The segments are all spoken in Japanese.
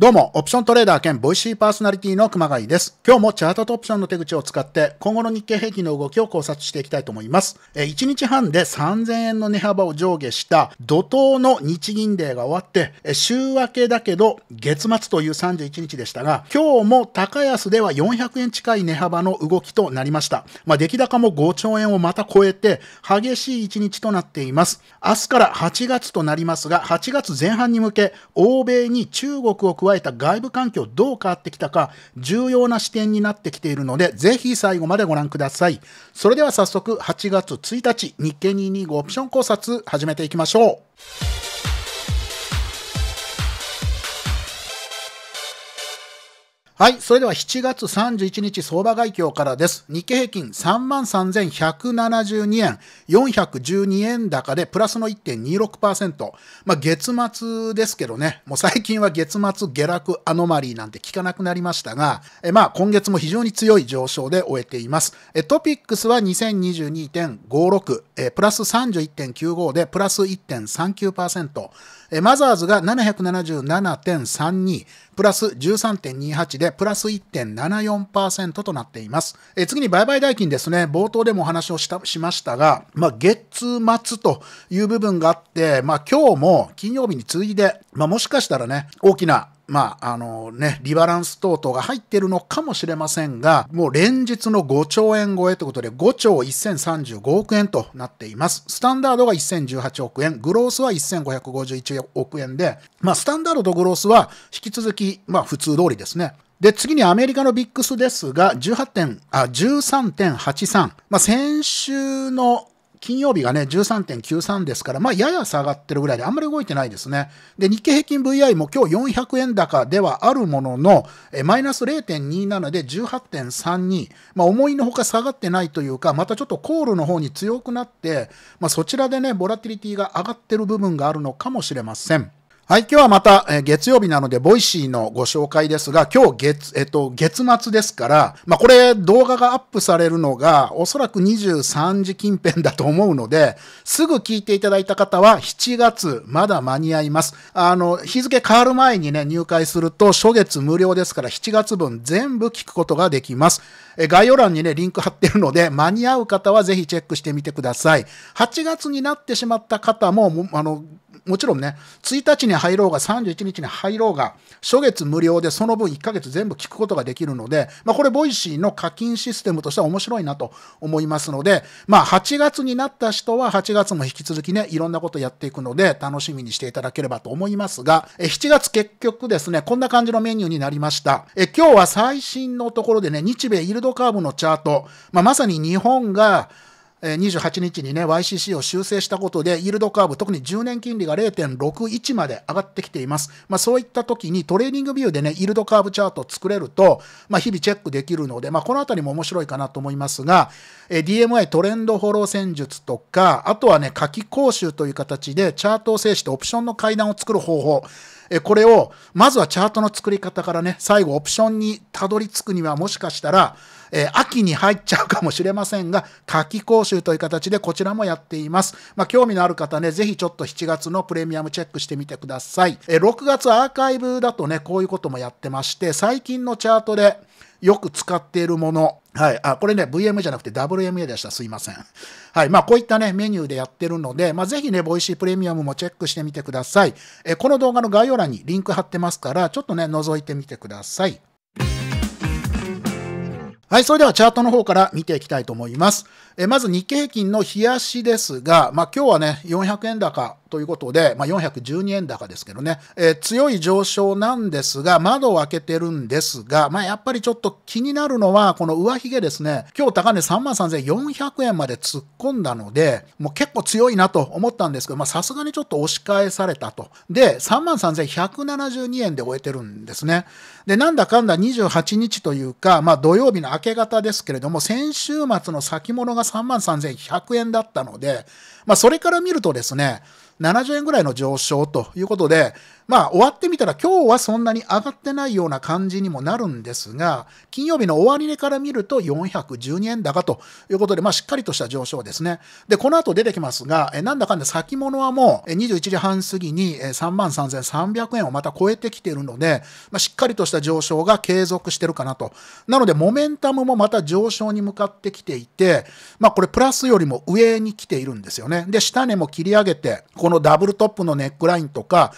どうも、オプショントレーダー兼ボイシーパーソナリティの熊谷です。今日もチャートとオプションの手口を使って、今後の日経平均の動きを考察していきたいと思います。え1日半で3000円の値幅を上下した怒涛の日銀デーが終わって、え週明けだけど月末という31日でしたが、今日も高安では400円近い値幅の動きとなりました。まあ、出来高も5兆円をまた超えて、激しい1日となっています。明日から8月となりますが、8月前半に向け、欧米に中国を加え加えた外部環境どう変わってきたか重要な視点になってきているのでぜひ最後までご覧くださいそれでは早速8月1日日経225オプション考察始めていきましょうはい。それでは7月31日相場概況からです。日経平均33,172円、412円高でプラスの1.26%。まあ月末ですけどね、もう最近は月末下落アノマリーなんて聞かなくなりましたが、えまあ今月も非常に強い上昇で終えています。えトピックスは2022.56、プラス31.95でプラス1.39%。えマザーズが777.32、プラス13.28で、プラス1.74%となっています。え次に売買代金ですね。冒頭でもお話をしたしましたが、まあ、月末という部分があって、まあ、今日も金曜日に次いで、まあ、もしかしたらね、大きなまあ、あのね、リバランス等々が入ってるのかもしれませんが、もう連日の5兆円超えということで、5兆1035億円となっています。スタンダードが1018億円、グロースは1551億円で、まあ、スタンダードとグロースは引き続き、まあ、普通通りですね。で、次にアメリカのビックスですが、18点、あ、13.83。まあ、先週の金曜日がね、13.93ですから、まあ、やや下がってるぐらいで、あんまり動いてないですね。で、日経平均 VI も今日400円高ではあるものの、えマイナス0.27で18.32。まあ、思いのほか下がってないというか、またちょっとコールの方に強くなって、まあ、そちらでね、ボラティリティが上がってる部分があるのかもしれません。はい、今日はまた、月曜日なので、ボイシーのご紹介ですが、今日月、えっと、月末ですから、まあ、これ動画がアップされるのが、おそらく23時近辺だと思うので、すぐ聞いていただいた方は、7月、まだ間に合います。あの、日付変わる前にね、入会すると、初月無料ですから、7月分全部聞くことができます。え概要欄にね、リンク貼ってるので、間に合う方はぜひチェックしてみてください。8月になってしまった方も、あの、もちろんね、1日に入ろうが31日に入ろうが、初月無料でその分1ヶ月全部聞くことができるので、まあ、これ、ボイシーの課金システムとしては面白いなと思いますので、まあ、8月になった人は8月も引き続きね、いろんなことやっていくので、楽しみにしていただければと思いますが、え7月結局ですね、こんな感じのメニューになりました。え今日は最新のところでね、日米イールドカーブのチャート、まあ、まさに日本が、28日にね、YCC を修正したことで、イールドカーブ、特に10年金利が0.61まで上がってきています。まあそういった時にトレーニングビューでね、イールドカーブチャートを作れると、まあ日々チェックできるので、まあこのあたりも面白いかなと思いますが、DMI トレンドフォロー戦術とか、あとはね、夏季講習という形でチャートを制してオプションの階段を作る方法、これを、まずはチャートの作り方からね、最後オプションにたどり着くにはもしかしたら、えー、秋に入っちゃうかもしれませんが、夏季講習という形でこちらもやっています。まあ、興味のある方ね、ぜひちょっと7月のプレミアムチェックしてみてください。えー、6月アーカイブだとね、こういうこともやってまして、最近のチャートでよく使っているもの、はい。あ、これね、VM じゃなくて WMA でした。すいません。はい。まあ、こういったね、メニューでやってるので、まあ、ぜひね、ボイシープレミアムもチェックしてみてください。え、この動画の概要欄にリンク貼ってますから、ちょっとね、覗いてみてください。はい、それではチャートの方から見ていきたいと思います。えまず日経平均の冷やしですが、まあ、今日はね、400円高ということで、まあ、412円高ですけどね、えー、強い上昇なんですが、窓を開けてるんですが、まあ、やっぱりちょっと気になるのは、この上髭ですね、今日高値33,400円まで突っ込んだので、もう結構強いなと思ったんですけど、さすがにちょっと押し返されたと。で、33,172円で終えてるんですね。で、なんだかんだ28日というか、まあ、土曜日の明け方ですけれども、先週末の先物が3万3100円だったので、まあ、それから見るとですね、70円ぐらいの上昇ということで、まあ終わってみたら今日はそんなに上がってないような感じにもなるんですが、金曜日の終値から見ると412円高ということで、まあしっかりとした上昇ですね。で、この後出てきますが、なんだかんだ先物はもう21時半過ぎに33,300円をまた超えてきているので、まあ、しっかりとした上昇が継続してるかなと。なので、モメンタムもまた上昇に向かってきていて、まあこれプラスよりも上に来ているんですよね。で、下値も切り上げて、このダブルトップのネックラインとか、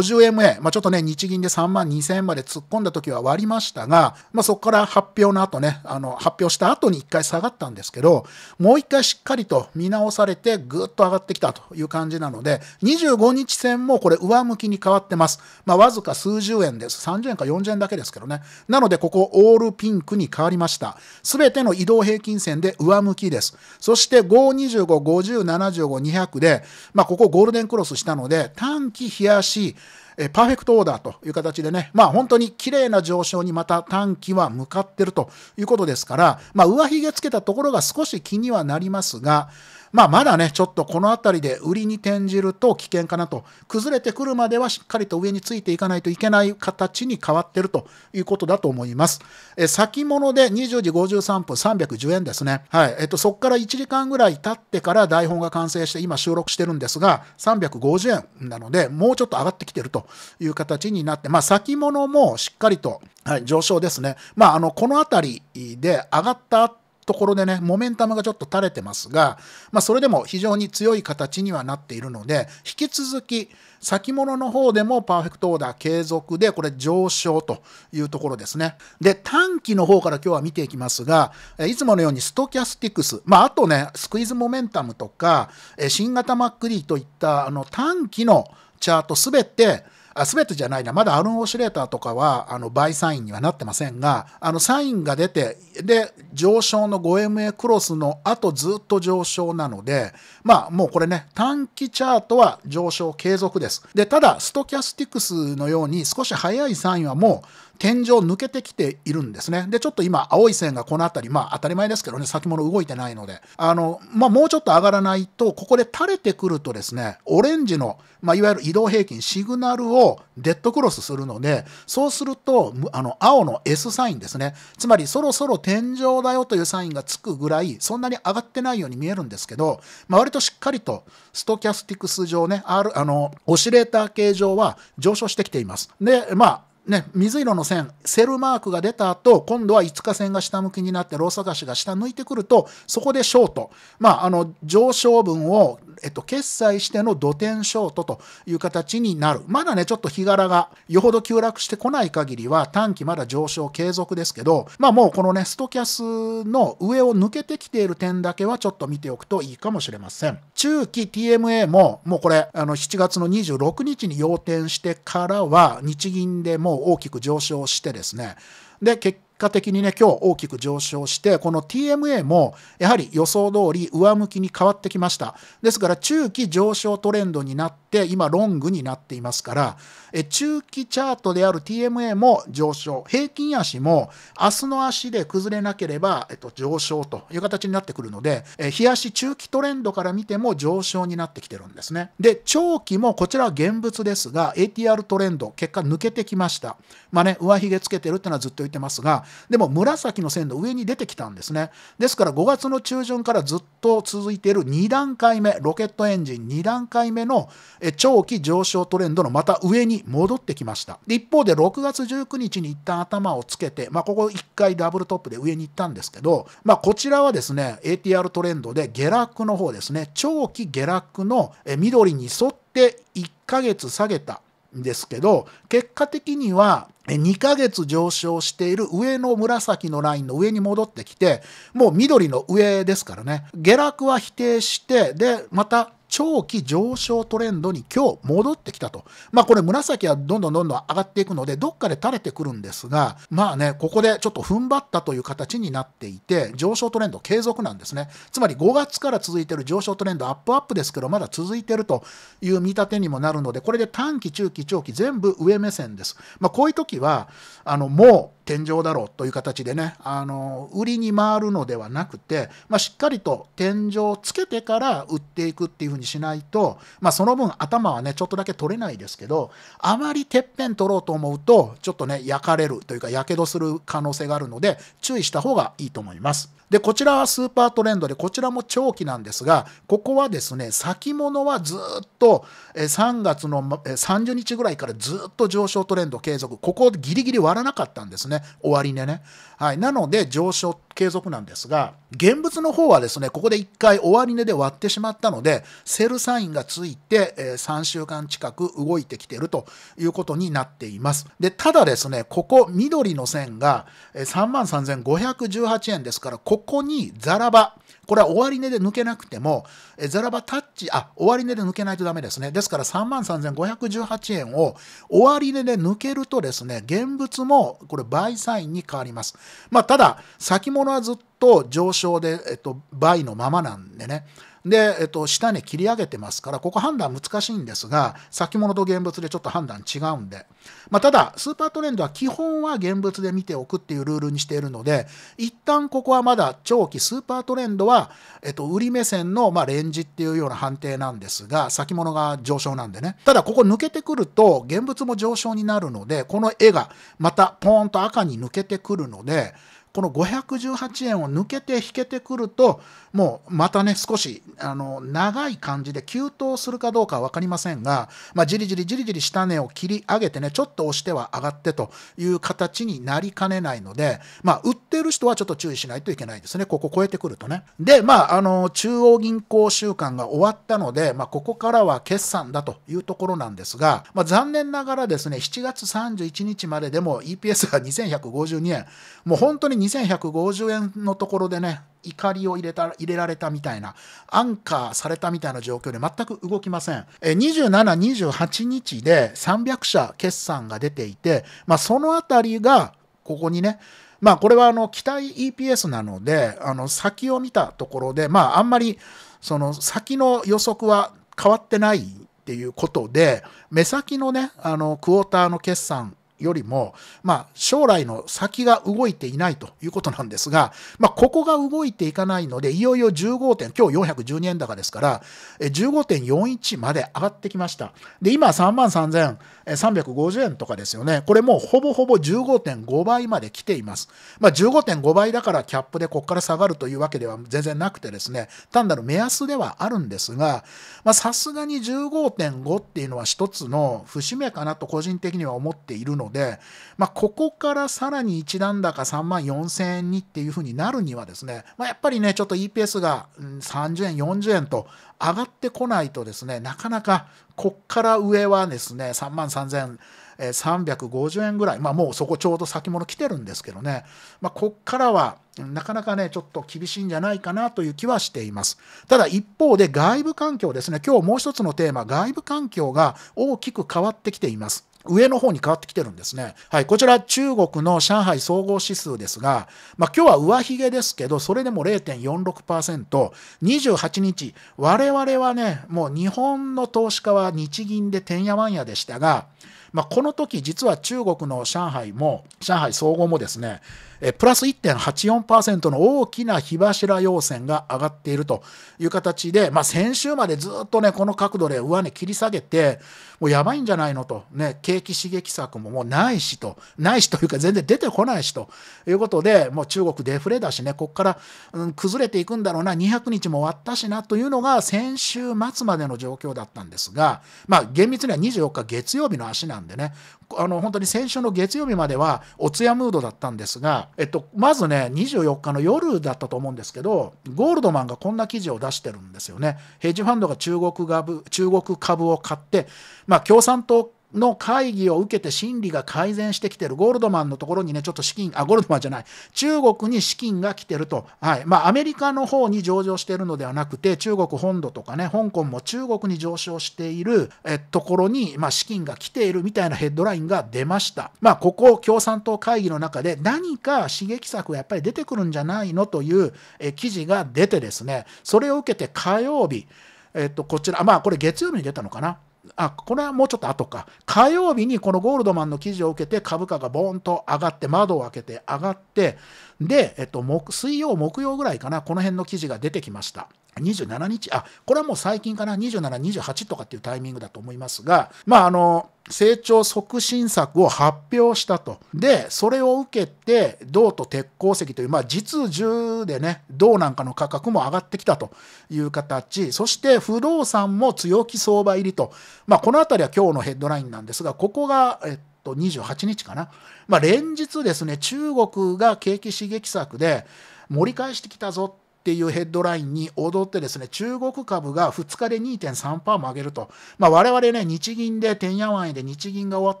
5 0 m まあ、ちょっとね、日銀で3万2000円まで突っ込んだ時は割りましたが、まあ、そこから発表の後ね、あの、発表した後に一回下がったんですけど、もう一回しっかりと見直されてぐっと上がってきたという感じなので、25日線もこれ上向きに変わってます。まあ、わずか数十円です。30円か40円だけですけどね。なので、ここオールピンクに変わりました。すべての移動平均線で上向きです。そして525、50、75、200で、まあ、ここゴールデンクロスしたので、短期冷やし、えパーフェクトオーダーという形でね、まあ本当に綺麗な上昇にまた短期は向かってるということですから、まあ上髭つけたところが少し気にはなりますが、まあ、まだね、ちょっとこの辺りで売りに転じると危険かなと、崩れてくるまではしっかりと上についていかないといけない形に変わってるということだと思います。え先物で20時53分310円ですね。はい。えっと、そこから1時間ぐらい経ってから台本が完成して、今収録してるんですが、350円なので、もうちょっと上がってきてるという形になって、まあ、先物もしっかりと、はい、上昇ですね。まあ、あの、この辺りで上がった後ところでね、モメンタムがちょっと垂れてますが、まあ、それでも非常に強い形にはなっているので、引き続き、先物の方でもパーフェクトオーダー継続で、これ上昇というところですね。で、短期の方から今日は見ていきますが、いつものようにストキャスティクス、まあ、あとね、スクイーズモメンタムとか、新型マックリーといった、あの、短期のチャートすべて、あ全てじゃないな、まだアルン・オシレーターとかは、あの、バイサインにはなってませんが、あの、サインが出て、で、上昇の 5MA クロスの後ずっと上昇なので、まあ、もうこれね、短期チャートは上昇継続です。で、ただ、ストキャスティクスのように少し早いサインはもう、天井抜けてきているんですね。で、ちょっと今、青い線がこの辺り、まあ当たり前ですけどね、先物動いてないので、あの、まあもうちょっと上がらないと、ここで垂れてくるとですね、オレンジの、まあいわゆる移動平均、シグナルをデッドクロスするので、そうすると、あの、青の S サインですね。つまり、そろそろ天井だよというサインがつくぐらい、そんなに上がってないように見えるんですけど、まあ割としっかりと、ストキャスティクス上ね、R、あの、オシレーター系上は上昇してきています。で、まあ、ね、水色の線、セルマークが出た後、今度は5日線が下向きになって、ローサガシが下抜いてくると、そこでショート。まあ、あの、上昇分をえっと、決済しての土天ショートという形になる。まだね、ちょっと日柄がよほど急落してこない限りは短期まだ上昇継続ですけど、まあもうこのね、ストキャスの上を抜けてきている点だけはちょっと見ておくといいかもしれません。中期 TMA ももうこれ、あの7月の26日に要点してからは日銀でもう大きく上昇してですね、で、結果的にね、今日大きく上昇して、この TMA もやはり予想通り上向きに変わってきました。ですから中期上昇トレンドになって、今ロングになっていますから、え中期チャートである TMA も上昇、平均足も明日の足で崩れなければ、えっと、上昇という形になってくるので、え日足中期トレンドから見ても上昇になってきてるんですね。で、長期もこちらは現物ですが、ATR トレンド、結果抜けてきました。まあね、上髭つけてるってのはずっと言ってますが、でも紫の線の上に出てきたんですね。ですから5月の中旬からずっと続いている2段階目、ロケットエンジン2段階目の長期上昇トレンドのまた上に戻ってきました。で一方で6月19日に一旦頭をつけて、まあ、ここ1回ダブルトップで上に行ったんですけど、まあ、こちらはですね、ATR トレンドで下落の方ですね、長期下落の緑に沿って1ヶ月下げたんですけど、結果的には2ヶ月上昇している上の紫のラインの上に戻ってきて、もう緑の上ですからね、下落は否定して、で、また長期上昇トレンドに今日戻ってきたと。まあこれ紫はどんどんどんどん上がっていくので、どっかで垂れてくるんですが、まあね、ここでちょっと踏ん張ったという形になっていて、上昇トレンド継続なんですね。つまり5月から続いてる上昇トレンドアップアップですけど、まだ続いてるという見立てにもなるので、これで短期、中期、長期全部上目線です。まあこういう時は、あの、もう天井だろうという形でね、あの、売りに回るのではなくて、まあしっかりと天井をつけてから売っていくっていうふうににしないと、まあ、その分頭はね、ちょっとだけ取れないですけど、あまりてっぺん取ろうと思うと、ちょっとね、焼かれるというか、やけどする可能性があるので、注意した方がいいと思います。で、こちらはスーパートレンドで、こちらも長期なんですが、ここはですね、先物はずっと3月の30日ぐらいからずっと上昇トレンド継続。ここギリギリ割らなかったんですね。終値ね。はい。なので、上昇継続なんですが、現物の方はですね、ここで1回終値で割ってしまったので、セールサインがついて、え3週間近く動いてきてるということになっています。で、ただですね、ここ緑の線が33,518円ですから、ここにザラバ、これは終値で抜けなくても、えザラバタッチ、あ、終値で抜けないとダメですね。ですから33,518円を終値で抜けるとですね、現物もこれ倍サインに変わります。まあ、ただ、先物はずっと上昇で、えっと、倍のままなんでね、で、えっと、下ね切り上げてますからここ判断難しいんですが先物と現物でちょっと判断違うんで、まあ、ただスーパートレンドは基本は現物で見ておくっていうルールにしているので一旦ここはまだ長期スーパートレンドは、えっと、売り目線の、まあ、レンジっていうような判定なんですが先物が上昇なんでねただここ抜けてくると現物も上昇になるのでこの絵がまたポーンと赤に抜けてくるのでこの518円を抜けて引けてくると、もうまたね、少し、あの、長い感じで急騰するかどうかは分かりませんが、まあ、じりじりじりじり下値を切り上げてね、ちょっと押しては上がってという形になりかねないので、まあ、売ってる人はちょっと注意しないといけないですね。ここ超えてくるとね。で、まあ、あの、中央銀行週間が終わったので、まあ、ここからは決算だというところなんですが、まあ、残念ながらですね、7月31日まででも EPS が2152円、もう本当に2150円のところでね、怒りを入れた入れられたみたいな、アンカーされたみたいな状況で全く動きません。27、28日で300社決算が出ていて、まあ、そのあたりが、ここにね、まあ、これはあの期待 EPS なので、あの先を見たところで、まあ、あんまりその先の予測は変わってないっていうことで、目先のね、あのクォーターの決算よりも、まあ、将来の先が動いていないということなんですが、まあ、ここが動いていかないので、いよいよ15点、今日412円高ですから、15.41まで上がってきました。で、今3万3000、350円とかですよね。これもうほぼほぼ15.5倍まで来ています。まあ、15.5倍だからキャップでここから下がるというわけでは全然なくてですね、単なる目安ではあるんですが、さすがに15.5っていうのは一つの節目かなと個人的には思っているので、まあ、ここからさらに一段高3万4000円にっていうふうになるにはですね、まあ、やっぱりね、ちょっと EPS が30円、40円と上がってこないとですね、なかなかこっから上はですね、3万3350え円ぐらい、まあもうそこちょうど先物来てるんですけどね、まあこっからはなかなかね、ちょっと厳しいんじゃないかなという気はしています。ただ一方で外部環境ですね、今日もう一つのテーマ、外部環境が大きく変わってきています。上の方に変わってきてるんですね。はい。こちら中国の上海総合指数ですが、まあ今日は上髭ですけど、それでも0.46%、28日、我々はね、もう日本の投資家は日銀でてんやわんやでしたが、まあこの時実は中国の上海も、上海総合もですね、えプラス1.84%の大きな火柱要線が上がっているという形で、まあ、先週までずっとね、この角度で上値切り下げて、もうやばいんじゃないのと、ね、景気刺激策ももうないしと、ないしというか全然出てこないしということで、もう中国デフレだしね、ここから、うん、崩れていくんだろうな、200日も終わったしなというのが先週末までの状況だったんですが、まあ、厳密には24日月曜日の足なんでね、あの本当に先週の月曜日まではお通夜ムードだったんですが、えっと、まずね、24日の夜だったと思うんですけど、ゴールドマンがこんな記事を出してるんですよね。ヘッジファンドが中国株中国株を買って、まあ、共産党の会議を受けて心理が改善してきてるゴールドマンのところにね、ちょっと資金、あ、ゴールドマンじゃない、中国に資金が来てると、はい、まあ、アメリカの方に上場してるのではなくて、中国本土とかね、香港も中国に上昇しているえところに、まあ、資金が来ているみたいなヘッドラインが出ました。まあ、ここ、共産党会議の中で何か刺激策がやっぱり出てくるんじゃないのというえ記事が出てですね、それを受けて火曜日、えっと、こちら、まあ、これ月曜日に出たのかな。あこれはもうちょっと後か火曜日にこのゴールドマンの記事を受けて株価がボーンと上がって窓を開けて上がってで、えっと、水曜、木曜ぐらいかな、この辺の記事が出てきました。27日、あ、これはもう最近かな、27、28とかっていうタイミングだと思いますが、まあ、あの、成長促進策を発表したと。で、それを受けて、銅と鉄鉱石という、まあ、実銃でね、銅なんかの価格も上がってきたという形、そして不動産も強気相場入りと、まあ、このあたりは今日のヘッドラインなんですが、ここが、えっとと28日かな、まあ、連日ですね中国が景気刺激策で盛り返してきたぞっっていうヘッドラインに踊ってですね、中国株が2日で2.3%も上げると。まあ我々ね、日銀で、天安やで日銀が終わっ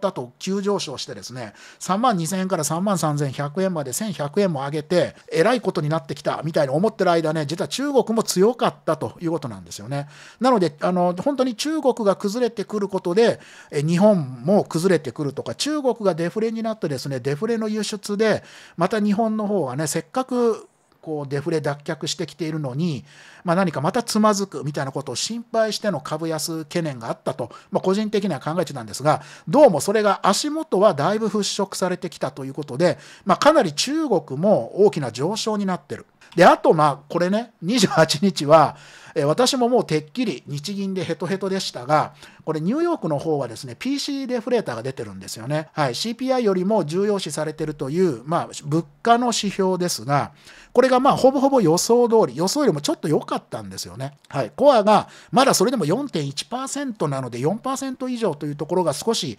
たと急上昇してですね、3万2000円から3万3100円まで1100円も上げて、えらいことになってきたみたいに思ってる間ね、実は中国も強かったということなんですよね。なので、あの、本当に中国が崩れてくることで、日本も崩れてくるとか、中国がデフレになってですね、デフレの輸出で、また日本の方はね、せっかくこうデフレ脱却してきているのに、まあ、何かまたつまずくみたいなことを心配しての株安懸念があったと、まあ、個人的には考えてたんですがどうもそれが足元はだいぶ払拭されてきたということで、まあ、かなり中国も大きな上昇になってる。であとまあこれね28日は私ももうてっきり日銀でヘトヘトでしたが、これニューヨークの方はですね、PC デフレーターが出てるんですよね。はい、CPI よりも重要視されてるという、まあ、物価の指標ですが、これがまあほぼほぼ予想通り、予想よりもちょっと良かったんですよね。はい、コアがまだそれでも4.1%なので4%以上というところが少し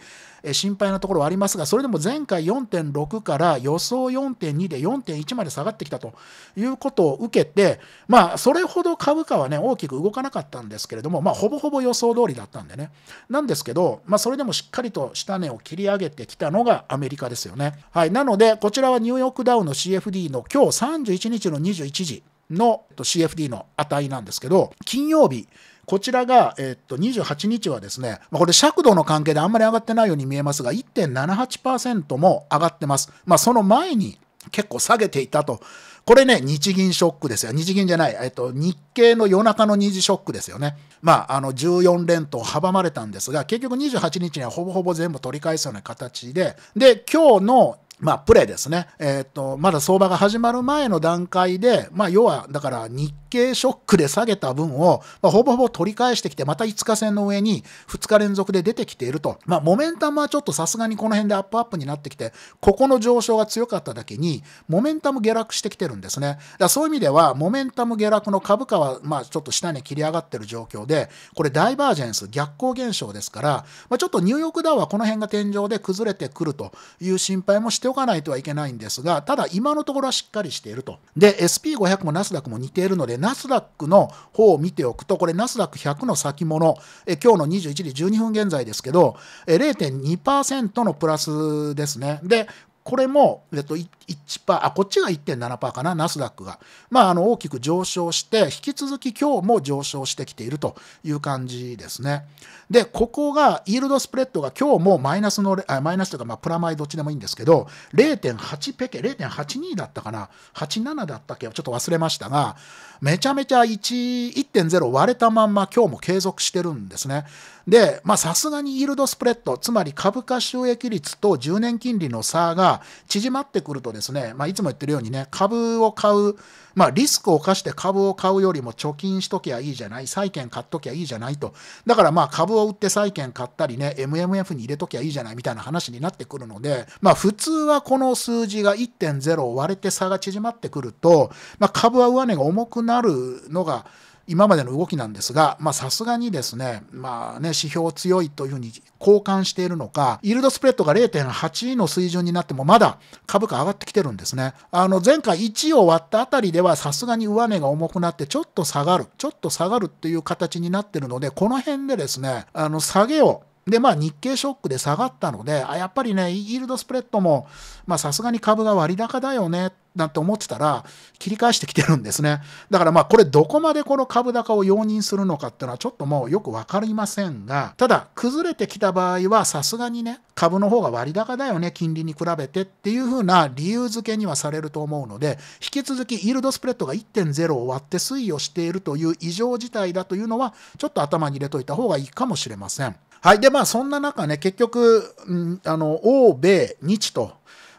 心配なところはありますが、それでも前回4.6から予想4.2で4.1まで下がってきたということを受けて、まあそれほど株価はね大きく動かなかったんですけれども、まあほぼほぼ予想通りだったんでね。なんですけど、まあそれでもしっかりと下値を切り上げてきたのがアメリカですよね。はい、なのでこちらはニューヨークダウンの CFD の今日2日の21時の CFD の値なんですけど、金曜日、こちらが、えっと、28日はですね、これ尺度の関係であんまり上がってないように見えますが、1.78%も上がってます。まあ、その前に結構下げていたと。これね、日銀ショックですよ。日銀じゃない、えっと、日経の夜中の2次ショックですよね。まあ、あの、14連投阻まれたんですが、結局28日にはほぼほぼ全部取り返すような形で、で、今日のまあ、プレイですね。えー、っと、まだ相場が始まる前の段階で、まあ、要は、だから日経ショックで下げた分を、まあ、ほぼほぼ取り返してきて、また5日線の上に2日連続で出てきていると。まあ、モメンタムはちょっとさすがにこの辺でアップアップになってきて、ここの上昇が強かっただけに、モメンタム下落してきてるんですね。だそういう意味では、モメンタム下落の株価は、まあ、ちょっと下に切り上がってる状況で、これダイバージェンス、逆行現象ですから、まあ、ちょっとニューヨークダウはこの辺が天井で崩れてくるという心配もしておおかないとはいけないんですが、ただ今のところはしっかりしていると。で、SP500 もナスダックも似ているので、ナスダックの方を見ておくと、これナスダック100の先物、え今日の21時12分現在ですけど、0.2%のプラスですね。で、これも、えっと、1%あこっちが1.7%かなナスダックが、まあ、あの大きく上昇して引き続き今日も上昇してきているという感じですねでここがイールドスプレッドが今日もマイナスのあマイナスというかまあプラマイどっちでもいいんですけど0.8ペケ0.82だったかな87だったっけちょっと忘れましたがめちゃめちゃ1.0割れたまんま今日も継続してるんですねでさすがにイールドスプレッドつまり株価収益率と10年金利の差が縮まってくるとですね、まあ、いつも言ってるようにね、株を買う、まあ、リスクを冒して株を買うよりも貯金しときゃいいじゃない、債券買っときゃいいじゃないと。だからまあ株を売って債券買ったりね、MMF に入れときゃいいじゃないみたいな話になってくるので、まあ普通はこの数字が1.0を割れて差が縮まってくると、まあ株は上値が重くなるのが、今までの動きなんですが、さすがにですね、まあね、指標強いというふうに交換しているのか、イールドスプレッドが0.8の水準になってもまだ株価上がってきてるんですね。あの、前回1を割ったあたりではさすがに上値が重くなってちょっと下がる、ちょっと下がるっていう形になってるので、この辺でですね、あの、下げをで、まあ、日経ショックで下がったので、あやっぱりね、イールドスプレッドも、まあ、さすがに株が割高だよね、なんて思ってたら、切り返してきてるんですね。だからまあ、これどこまでこの株高を容認するのかっていうのは、ちょっともうよくわかりませんが、ただ、崩れてきた場合は、さすがにね、株の方が割高だよね、金利に比べてっていうふうな理由付けにはされると思うので、引き続き、イールドスプレッドが1.0を割って推移をしているという異常事態だというのは、ちょっと頭に入れといた方がいいかもしれません。はい。で、まあ、そんな中ね、結局、んあの、欧米、日と、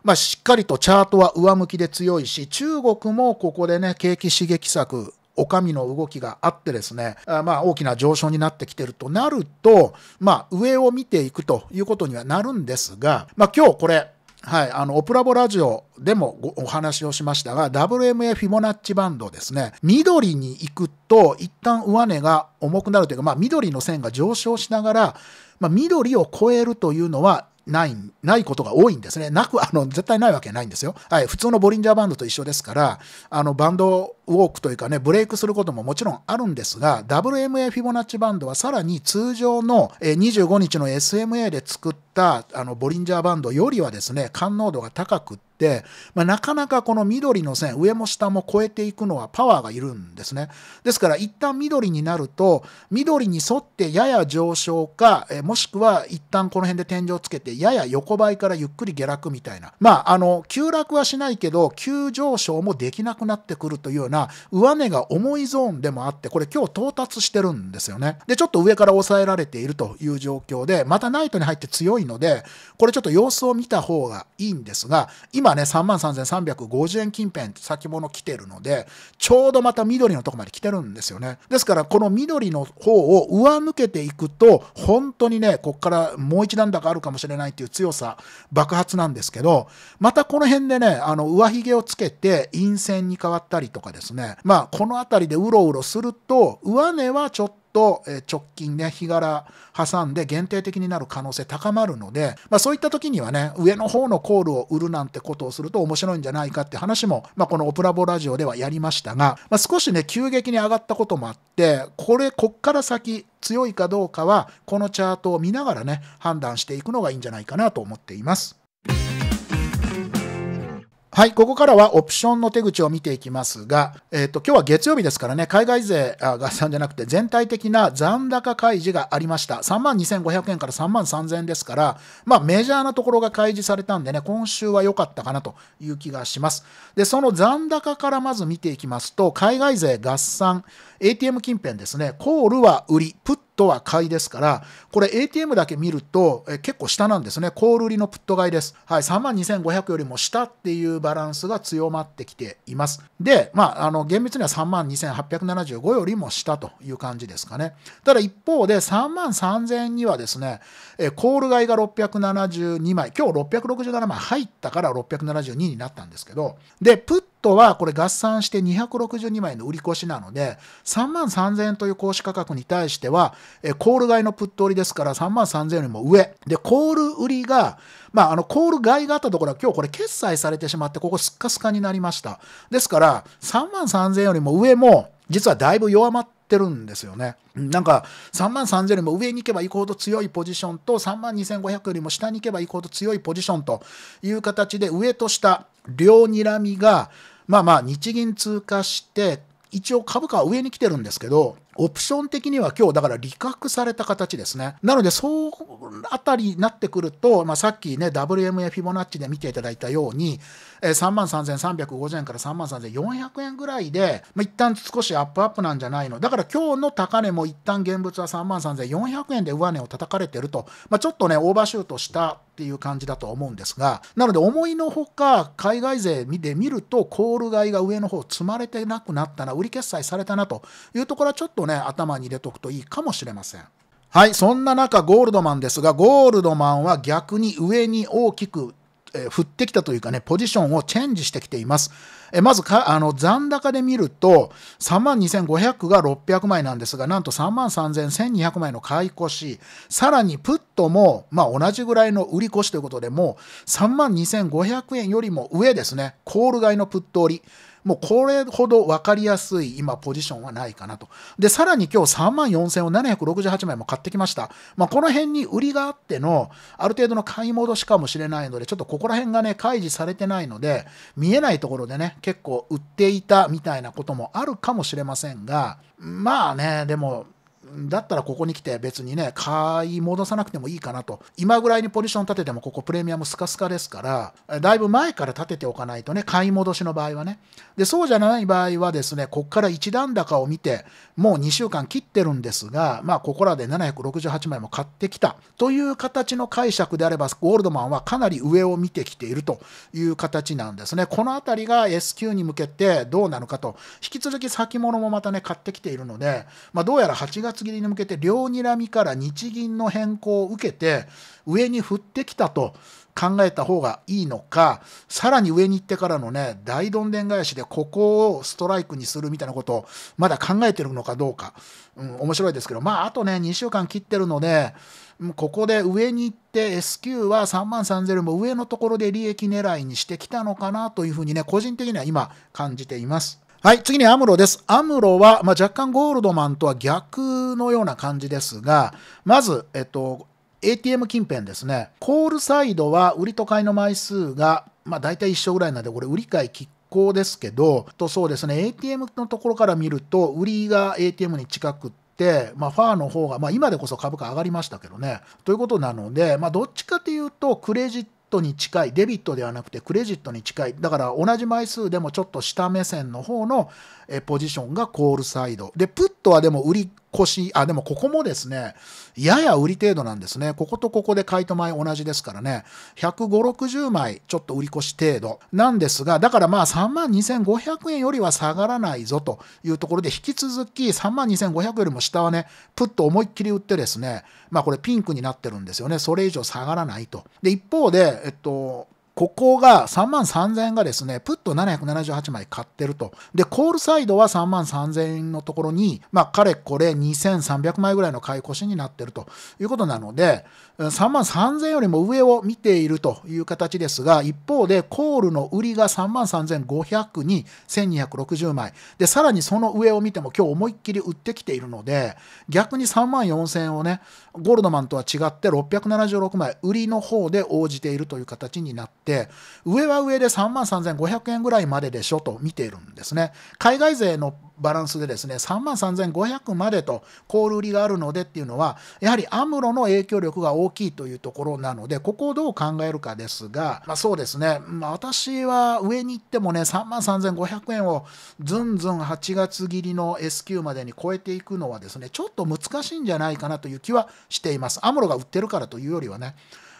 まあ、しっかりとチャートは上向きで強いし、中国もここでね、景気刺激策、お上の動きがあってですね、あまあ大きな上昇になってきてるとなると、まあ上を見ていくということにはなるんですが、まあ今日これ、はい、あの、オプラボラジオでもお話をしましたが、WMA フィボナッチバンドですね。緑に行くと、一旦上値が重くなるというか、まあ、緑の線が上昇しながら、まあ、緑を超えるというのは、ない、ないことが多いんですね。なく、あの、絶対ないわけないんですよ。はい、普通のボリンジャーバンドと一緒ですから、あの、バンドウォークというかね、ブレイクすることももちろんあるんですが、WMA フィボナッチバンドはさらに通常の25日の SMA で作ったあのボリンジャーバンドよりはですね、感濃度が高くって、まあ、なかなかこの緑の線、上も下も越えていくのはパワーがいるんですね。ですから一旦緑になると、緑に沿ってやや上昇か、もしくは一旦この辺で天井をつけて、やや横ばいからゆっくり下落みたいな。まあ、あの、急落はしないけど、急上昇もできなくなってくるというようなな上値が重いゾーンでもあって、これ今日到達してるんですよね。で、ちょっと上から抑えられているという状況で、またナイトに入って強いので、これちょっと様子を見た方がいいんですが、今ね、33,350円近辺先物来てるので、ちょうどまた緑のとこまで来てるんですよね。ですから、この緑の方を上抜けていくと、本当にね、こっからもう一段高あるかもしれないっていう強さ、爆発なんですけど、またこの辺でね、あの、上髭をつけて、陰線に変わったりとかですですね。まあ、この辺りでうろうろすると、上値はちょっとと直近ね、日柄挟んで限定的になる可能性高まるので、まあそういった時にはね、上の方のコールを売るなんてことをすると面白いんじゃないかって話も、まあこのオプラボラジオではやりましたが、まあ少しね、急激に上がったこともあって、これ、こっから先、強いかどうかは、このチャートを見ながらね、判断していくのがいいんじゃないかなと思っています。はい、ここからはオプションの手口を見ていきますが、えっ、ー、と、今日は月曜日ですからね、海外税合算じゃなくて全体的な残高開示がありました。32,500円から33,000円ですから、まあメジャーなところが開示されたんでね、今週は良かったかなという気がします。で、その残高からまず見ていきますと、海外税合算、ATM 近辺ですね、コールは売り、プットは買いですから、これ ATM だけ見ると、結構下なんですね。コール売りのプット買いです。はい、32,500よりも下っていうバランスが強まってきています。で、まあ、あの、厳密には32,875よりも下という感じですかね。ただ一方で33,000にはですね、コール買いが672枚、今日667枚入ったから672になったんですけど、で、プットはこれ合算して262枚の売り越しなので、3万3000円という行使価格に対しては、コール買いのプット売りですから3万3000円よりも上。で、コール売りが、まあ、あの、コール買いがあったところは今日これ決済されてしまって、ここスッカスカになりました。ですから、3万3000円よりも上も、実はだいぶ弱まって、てるんですよね。なんか3万3000よりも上に行けば行こうと強いポジションと3万2500よりも下に行けば行こうと強いポジションという形で上と下両らみがまあまあ日銀通過して、一応株価は上に来てるんですけど、オプション的には今日だから利確された形ですね。なので、そうあたりになってくると、まあ、さっきね、WMA フィボナッチで見ていただいたように、3万3 3 5 0円から33,400円ぐらいで、まあ、一旦少しアップアップなんじゃないの。だから今日の高値も一旦現物は33,400円で上値を叩かれてると、まあ、ちょっとね、オーバーシュートしたっていう感じだと思うんですが、なので思いのほか、海外勢で見ると、コール買いが上の方積まれてなくなったな、売り決済されたなというところはちょっとね、頭に入れとくといいかもしれません。はい、そんな中、ゴールドマンですが、ゴールドマンは逆に上に大きくえ振ってきたというかね、ポジションをチェンジしてきています。えまずか、あの、残高で見ると、32,500万が600枚なんですが、なんと33,1200万枚の買い越し、さらにプットも、まあ、同じぐらいの売り越しということで、もう32,500円よりも上ですね、コール買いのプット売り。もうこれほど分かりやすい今ポジションはないかなと。で、さらに今日3万4768を枚も買ってきました。まあ、この辺に売りがあっての、ある程度の買い戻しかもしれないので、ちょっとここら辺がね、開示されてないので、見えないところでね、結構売っていたみたいなこともあるかもしれませんが、まあね、でも、だったらここに来て別にね、買い戻さなくてもいいかなと。今ぐらいにポジション立ててもここプレミアムスカスカですから、だいぶ前から立てておかないとね、買い戻しの場合はね。で、そうじゃない場合はですね、ここから一段高を見て、もう2週間切ってるんですが、まあ、ここらで768枚も買ってきたという形の解釈であれば、ゴールドマンはかなり上を見てきているという形なんですね。このあたりが S q に向けてどうなるかと、引き続き先物もまたね、買ってきているので、まあ、どうやら8月切りに向けて両睨みから日銀の変更を受けて上に振ってきたと考えた方がいいのか、さらに上に行ってからのね、大どんでん返しでここをストライクにするみたいなことをまだ考えてるのかどうか、うん、面白いですけど、まああとね、2週間切ってるので、ここで上に行って S q は3万3000円も上のところで利益狙いにしてきたのかなというふうにね、個人的には今感じています。はい、次にアムロです。アムロは、まあ、若干ゴールドマンとは逆のような感じですが、まず、えっと、ATM 近辺ですね。コールサイドは売りと買いの枚数が、まあ、大体一緒ぐらいなので、これ売り買い拮抗ですけど、とそうですね、ATM のところから見ると、売りが ATM に近くって、まあ、ファーの方が、まあ、今でこそ株価上がりましたけどね。ということなので、まあ、どっちかというと、クレジットに近いデビットではなくてクレジットに近いだから同じ枚数でもちょっと下目線の方のポジションがコールサイドでプットはでも売り腰、あ、でもここもですね、やや売り程度なんですね。こことここで買いと前同じですからね、105、60枚ちょっと売り越し程度なんですが、だからまあ3万2500円よりは下がらないぞというところで、引き続き3万2500よりも下はね、プッと思いっきり売ってですね、まあこれピンクになってるんですよね。それ以上下がらないと。で、一方で、えっと、ここが3万3000円がですね、プット778枚買ってると。で、コールサイドは3万3000円のところに、まあ、かれこれ2300枚ぐらいの買い越しになってるということなので、3万3000円よりも上を見ているという形ですが、一方で、コールの売りが3万3500に1260枚。で、さらにその上を見ても今日思いっきり売ってきているので、逆に3万4000円をね、ゴールドマンとは違って676枚、売りの方で応じているという形になって、上は上で3万3500円ぐらいまででしょと見ているんですね。海外税のバランスでですね、3万3500までとコール売りがあるのでっていうのは、やはりアムロの影響力が大きいというところなので、ここをどう考えるかですが、まあ、そうですね、まあ、私は上に行ってもね、3万3500円をずんずん8月切りの S q までに超えていくのはですね、ちょっと難しいんじゃないかなという気はしています。アムロが売ってるからというよりはね。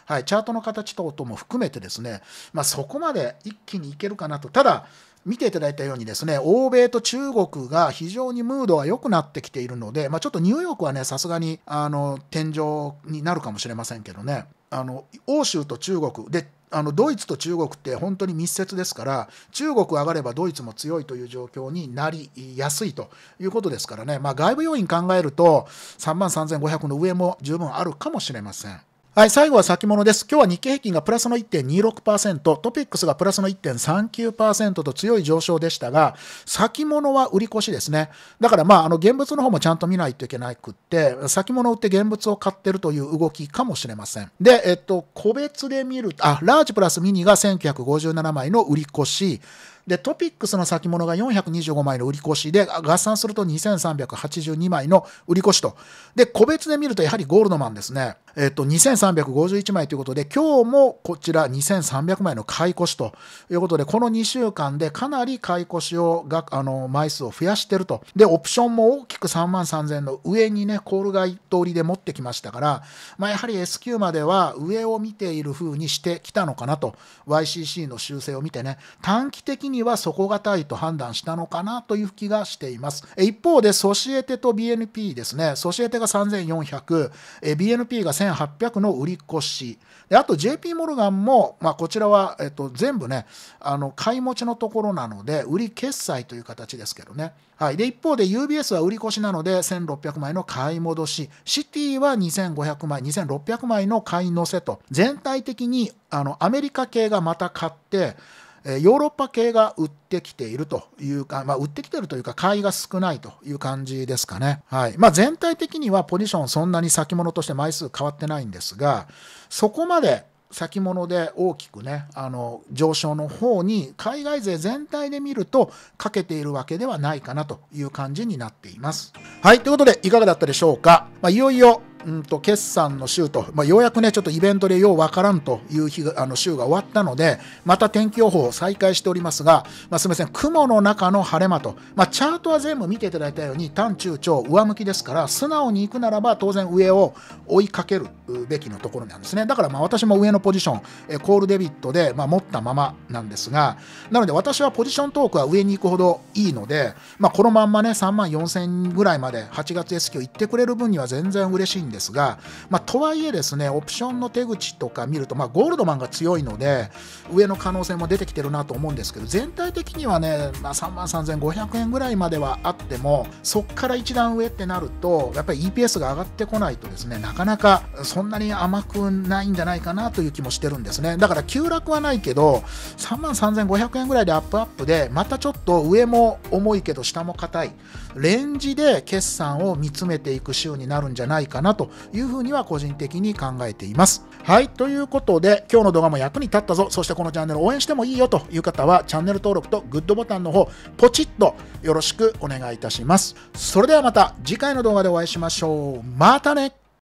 はい、チャートの形等々も含めてですね、まあ、そこまで一気にいけるかなと。ただ、見ていただいたようにですね、欧米と中国が非常にムードが良くなってきているので、まあ、ちょっとニューヨークはね、さすがに、あの、天井になるかもしれませんけどね、あの、欧州と中国で、あのドイツと中国って本当に密接ですから中国上がればドイツも強いという状況になりやすいということですからね、まあ、外部要因考えると3万3500の上も十分あるかもしれません。はい、最後は先物です。今日は日経平均がプラスの1.26%、トピックスがプラスの1.39%と強い上昇でしたが、先物は売り越しですね。だからまあ、あの、現物の方もちゃんと見ないといけなくって、先物売って現物を買ってるという動きかもしれません。で、えっと、個別で見ると、あ、ラージプラスミニが1957枚の売り越し、で、トピックスの先物が425枚の売り越しで、合算すると2382枚の売り越しと。で、個別で見るとやはりゴールドマンですね。えっと、2351枚ということで、今日もこちら2300枚の買い越しということで、この2週間でかなり買い越しをが、あの、枚数を増やしてると。で、オプションも大きく3万3000の上にね、コール買い通りで持ってきましたから、まあ、やはり S q までは上を見ている風にしてきたのかなと。YCC の修正を見てね、短期的にには底堅いと判断したのかなという気がしています。一方で、ソシエテと BNP ですね。ソシエテが3400、BNP が1800の売り越し。であと JP モルガンも、まあ、こちらは、えっと、全部ね、あの、買い持ちのところなので、売り決済という形ですけどね。はい。で、一方で UBS は売り越しなので、1600枚の買い戻し。シティは2500枚、2600枚の買い乗せと、全体的に、あの、アメリカ系がまた買って、えヨーロッパ系が売ってきているというか、まあ、売ってきてるというか、買いが少ないという感じですかね。はい。まあ、全体的にはポジションそんなに先物として枚数変わってないんですが、そこまで先物で大きくね、あの、上昇の方に海外勢全体で見るとかけているわけではないかなという感じになっています。はい。ということで、いかがだったでしょうか。まあ、いよいようんと決算の週と、まあ、ようやくね、ちょっとイベントでようわからんという日があの週が終わったので、また天気予報を再開しておりますが、まあ、すみません、雲の中の晴れ間と、まあ、チャートは全部見ていただいたように、単中長、上向きですから、素直に行くならば、当然上を追いかけるべきのところなんですね。だからまあ私も上のポジション、えコールデビットで、ま持ったままなんですが、なので私はポジショントークは上に行くほどいいので、まこのまんまね、3万4000ぐらいまで8月 S q 行ってくれる分には全然嬉しいんでですが、まあ、とはいえですね、オプションの手口とか見ると、まあ、ゴールドマンが強いので、上の可能性も出てきてるなと思うんですけど、全体的にはね、まあ、3万3500円ぐらいまではあっても、そこから一段上ってなると、やっぱり EPS が上がってこないとですね、なかなかそんなに甘くないんじゃないかなという気もしてるんですね。だから急落はないけど、3万3500円ぐらいでアップアップで、またちょっと上も重いけど下も硬い。レンジで決算を見つめていく週になるんじゃないかなというふうには個人的に考えています。はい、ということで今日の動画も役に立ったぞ、そしてこのチャンネル応援してもいいよという方はチャンネル登録とグッドボタンの方ポチッとよろしくお願いいたします。それではまた次回の動画でお会いしましょう。またね